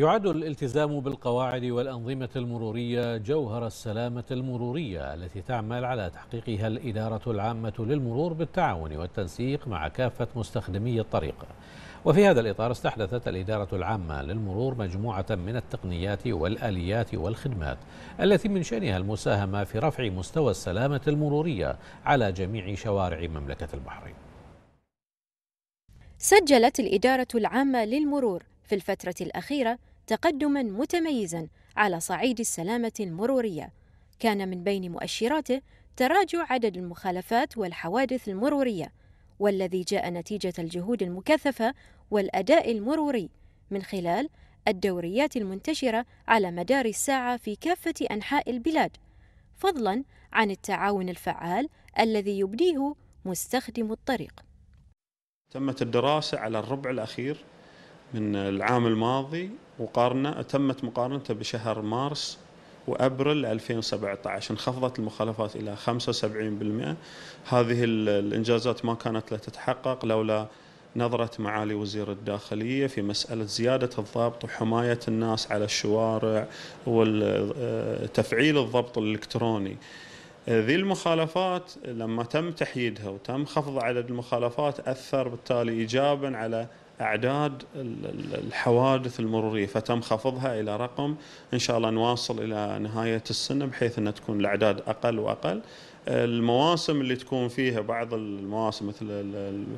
يعد الالتزام بالقواعد والأنظمة المرورية جوهر السلامة المرورية التي تعمل على تحقيقها الإدارة العامة للمرور بالتعاون والتنسيق مع كافة مستخدمي الطريق وفي هذا الإطار استحدثت الإدارة العامة للمرور مجموعة من التقنيات والآليات والخدمات التي من شأنها المساهمة في رفع مستوى السلامة المرورية على جميع شوارع مملكة البحرين سجلت الإدارة العامة للمرور في الفترة الأخيرة تقدما متميزا على صعيد السلامة المرورية كان من بين مؤشراته تراجع عدد المخالفات والحوادث المرورية والذي جاء نتيجة الجهود المكثفة والأداء المروري من خلال الدوريات المنتشرة على مدار الساعة في كافة أنحاء البلاد فضلا عن التعاون الفعال الذي يبديه مستخدم الطريق تمت الدراسة على الربع الأخير من العام الماضي وقارنة تمت مقارنته بشهر مارس وابريل 2017 انخفضت المخالفات الى 75% هذه الانجازات ما كانت لتتحقق لولا نظرة معالي وزير الداخلية في مسألة زيادة الضبط وحماية الناس على الشوارع وتفعيل آه، الضبط الإلكتروني ذي المخالفات لما تم تحييدها وتم خفض عدد المخالفات أثر بالتالي إيجابا على اعداد الحوادث المروريه فتنخفضها الى رقم ان شاء الله نواصل الى نهايه السنه بحيث ان تكون الاعداد اقل واقل. المواسم اللي تكون فيها بعض المواسم مثل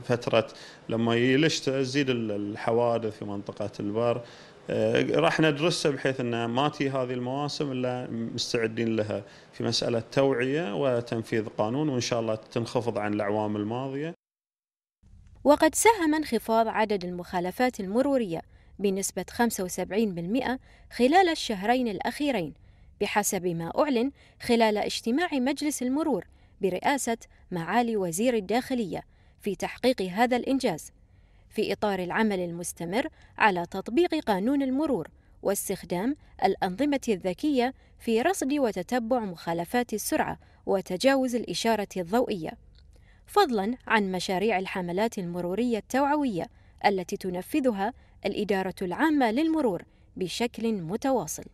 فتره لما يلش تزيد الحوادث في منطقه البر آه، راح ندرسها بحيث ان ما تي هذه المواسم الا مستعدين لها في مساله توعيه وتنفيذ قانون وان شاء الله تنخفض عن الاعوام الماضيه وقد ساهم انخفاض عدد المخالفات المرورية بنسبة 75% خلال الشهرين الأخيرين بحسب ما أعلن خلال اجتماع مجلس المرور برئاسة معالي وزير الداخلية في تحقيق هذا الإنجاز في إطار العمل المستمر على تطبيق قانون المرور واستخدام الأنظمة الذكية في رصد وتتبع مخالفات السرعة وتجاوز الإشارة الضوئية فضلا عن مشاريع الحملات المرورية التوعوية التي تنفذها الإدارة العامة للمرور بشكل متواصل.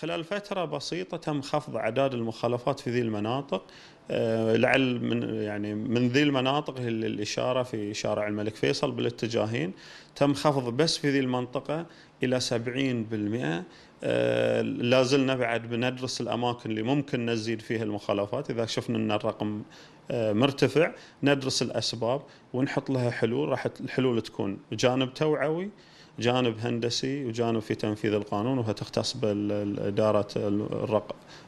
خلال فترة بسيطة تم خفض أعداد المخالفات في ذي المناطق آه، لعل من يعني من ذي المناطق الإشارة في شارع الملك فيصل بالاتجاهين تم خفض بس في ذي المنطقة إلى 70% آه، لا زلنا بعد بندرس الأماكن اللي ممكن نزيد فيها المخالفات إذا شفنا أن الرقم مرتفع ندرس الاسباب ونحط لها حلول راح الحلول تكون جانب توعوي جانب هندسي وجانب في تنفيذ القانون وهي تختص بالإدارة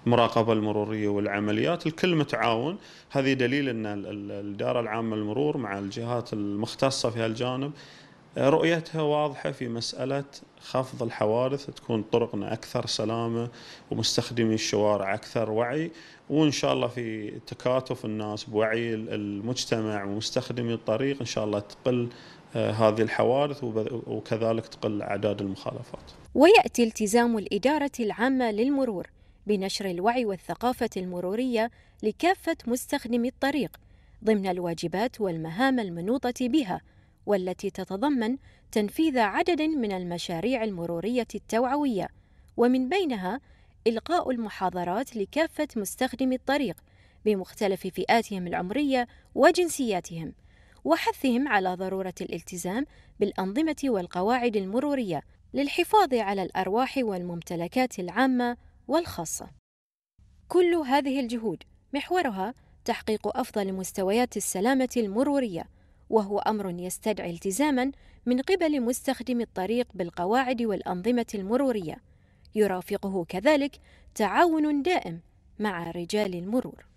المراقبة المرورية والعمليات الكل متعاون هذه دليل أن الإدارة العامة للمرور مع الجهات المختصة في هالجانب رؤيتها واضحه في مساله خفض الحوادث تكون طرقنا اكثر سلامه ومستخدمي الشوارع اكثر وعي وان شاء الله في تكاتف الناس بوعي المجتمع ومستخدمي الطريق ان شاء الله تقل آه، هذه الحوادث وكذلك تقل اعداد المخالفات. وياتي التزام الاداره العامه للمرور بنشر الوعي والثقافه المروريه لكافه مستخدمي الطريق ضمن الواجبات والمهام المنوطه بها. والتي تتضمن تنفيذ عدد من المشاريع المرورية التوعوية ومن بينها إلقاء المحاضرات لكافة مستخدمي الطريق بمختلف فئاتهم العمرية وجنسياتهم وحثهم على ضرورة الالتزام بالأنظمة والقواعد المرورية للحفاظ على الأرواح والممتلكات العامة والخاصة. كل هذه الجهود محورها تحقيق أفضل مستويات السلامة المرورية وهو امر يستدعي التزاما من قبل مستخدم الطريق بالقواعد والانظمه المروريه يرافقه كذلك تعاون دائم مع رجال المرور